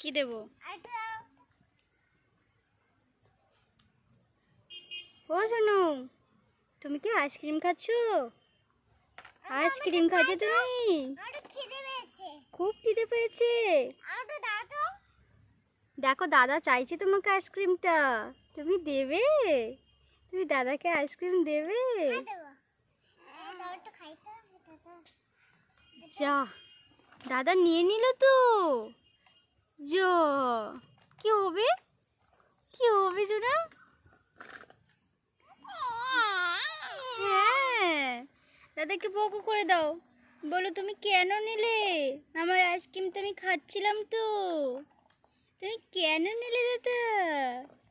কি দেব ও শোনো তুমি কি আইসক্রিম খাচ্ছ আইসক্রিম খাচ্ছ তুমি খুব খিদে পেয়েছে দেখো দাদা চাইছে তোমাকে আইসক্রিমটা তুমি দেবে তুমি দাদাকে আইসক্রিম দেবে যা দাদা নিয়ে নিল তো হ্যাঁ দাদাকে বকো করে দাও বলো তুমি কেন নিলে আমার আইসক্রিম তো আমি খাচ্ছিলাম তো তুমি কেন নিলে দাদা